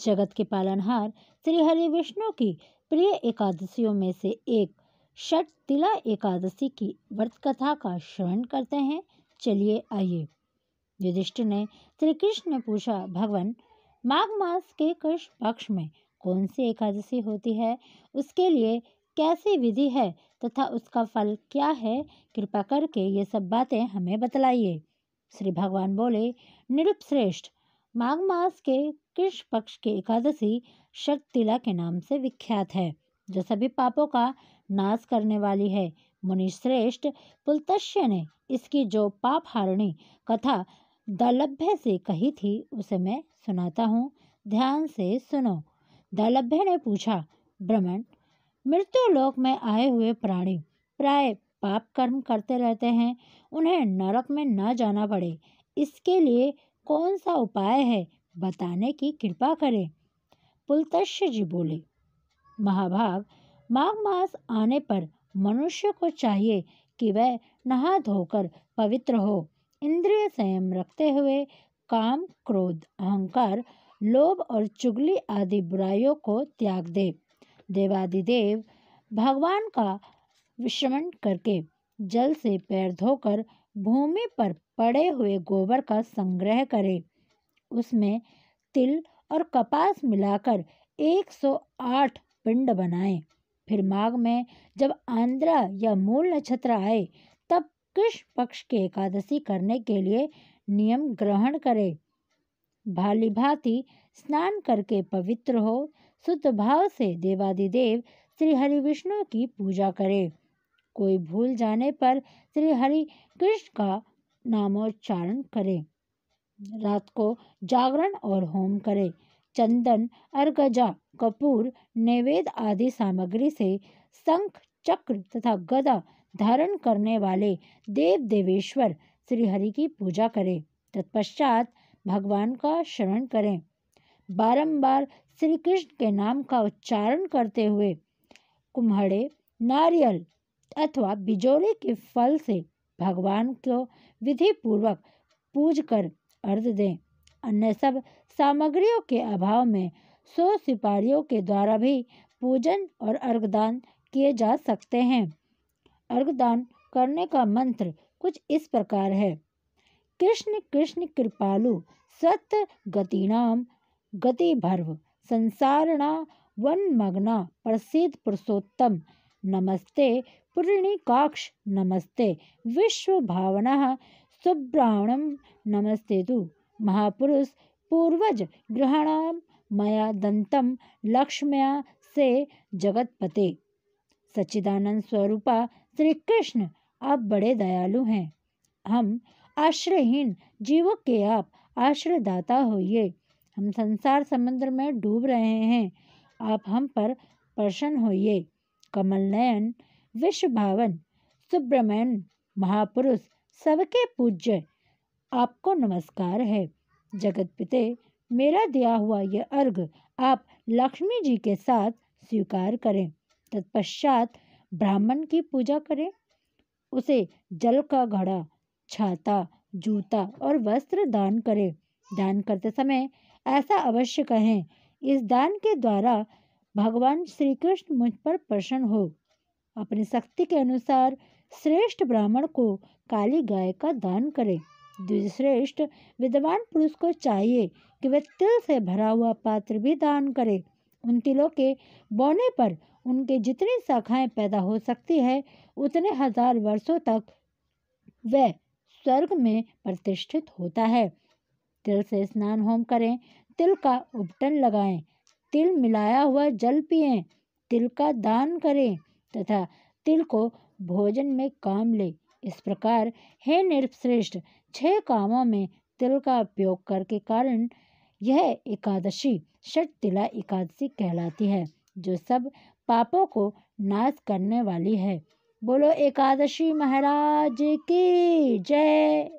जगत के पालनहार श्री हरि विष्णु की प्रिय एकादशियों में से एक षट तिला एकादशी की व्रत कथा का श्रवण करते हैं चलिए आइए युधिष्ठ ने श्री कृष्ण ने पूछा भगवान माघ मास के कृष्ण पक्ष में कौन सी एकादशी होती है उसके लिए कैसी विधि है तथा उसका फल क्या है कृपा करके ये सब बातें हमें बतलाइए श्री भगवान बोले निरुप श्रेष्ठ माघ मास के कृष्ण पक्ष की एकादशी शक्तिला के नाम से विख्यात है जो सभी पापों का नाश करने वाली है मुनि श्रेष्ठ पुलतस्य ने इसकी जो पाप हारणी कथा दलभ्य से कही थी उसे मैं सुनाता हूँ ध्यान से सुनो दलभ्य ने पूछा ब्रह्मण मृत्यु लोक में आए हुए प्राणी प्राय पाप कर्म करते रहते हैं उन्हें नरक में न जाना पड़े इसके लिए कौन सा उपाय है बताने की कृपा करें पुलतस्य जी बोले महाभाग माघ मास आने पर मनुष्य को चाहिए कि वह नहा धोकर पवित्र हो इंद्रिय संयम रखते हुए काम क्रोध अहंकार लोभ और चुगली आदि बुराइयों को त्याग दे देवादिदेव भगवान का विश्रमण करके जल से पैर धोकर भूमि पर पड़े हुए गोबर का संग्रह करें उसमें तिल और कपास मिलाकर 108 पिंड बनाएं फिर माघ में जब आंद्रा या मूल नक्षत्र आए तब कृष्ण पक्ष के एकादशी करने के लिए नियम ग्रहण करें भाली भांति स्नान करके पवित्र हो शुद्ध भाव से देवादिदेव श्री हरि विष्णु की पूजा करें कोई भूल जाने पर श्री हरि कृष्ण का नामोच्चारण करें रात को जागरण और होम करें चंदन अर्गजा कपूर नैवेद आदि सामग्री से शंख चक्र तथा गदा धारण करने वाले देव देवेश्वर श्रीहरि की पूजा करें तत्पश्चात भगवान का शरण करें बारंबार श्री कृष्ण के नाम का उच्चारण करते हुए कुम्हड़े नारियल अथवा बिजोरे के फल से भगवान को विधि पूर्वक पूज कर अर्ध दें अन्य सब सामग्रियों के अभाव में सो सिपारियों के द्वारा भी पूजन और अर्घदान किए जा सकते हैं अर्घदान करने का मंत्र कुछ इस प्रकार है कृष्ण कृष्ण कृपालु सत्य गतिनाम गति भर्व संसारणा वन मग्ना प्रसिद्ध पुरुषोत्तम नमस्ते पुरणिकाक्ष नमस्ते भावना सुब्राह्मणं नमस्ते तु महापुरुष पूर्वज ग्रहणाम मया दंतम लक्ष्म्या से जगतपते सच्चिदानंद स्वरूपा श्री कृष्ण आप बड़े दयालु हैं हम आश्रयहीन जीवों के आप आश्रयदाता होइए हम संसार समुद्र में डूब रहे हैं आप हम पर प्रसन्न होइए कमल नयन विश्व भावन सुब्रमण्य महापुरुष सबके पूज्य आपको नमस्कार है जगत पिते मेरा दिया हुआ यह अर्घ आप लक्ष्मी जी के साथ स्वीकार करें तत्पश्चात ब्राह्मण की पूजा करें उसे जल का घड़ा छाता जूता और वस्त्र दान करें दान करते समय ऐसा अवश्य कहें इस दान के द्वारा भगवान श्री कृष्ण मुझ पर प्रसन्न हो अपनी शक्ति के अनुसार श्रेष्ठ ब्राह्मण को काली गाय का दान करें द्विश्रेष्ठ विद्वान पुरुष को चाहिए कि वे तिल से भरा हुआ पात्र भी दान करें उन तिलों के बोने पर उनके जितनी शाखाएं पैदा हो सकती है उतने हजार वर्षों तक वह स्वर्ग में प्रतिष्ठित होता है तिल से स्नान होम करें तिल का उपटन लगाएं तिल मिलाया हुआ जल पिए तिल का दान करें तथा तिल को भोजन में काम लें इस प्रकार हे नृपश्रेष्ठ छह कामों में तिल का उपयोग करके कारण यह एकादशी षट तिला एकादशी कहलाती है जो सब पापों को नाश करने वाली है बोलो एकादशी महाराज की जय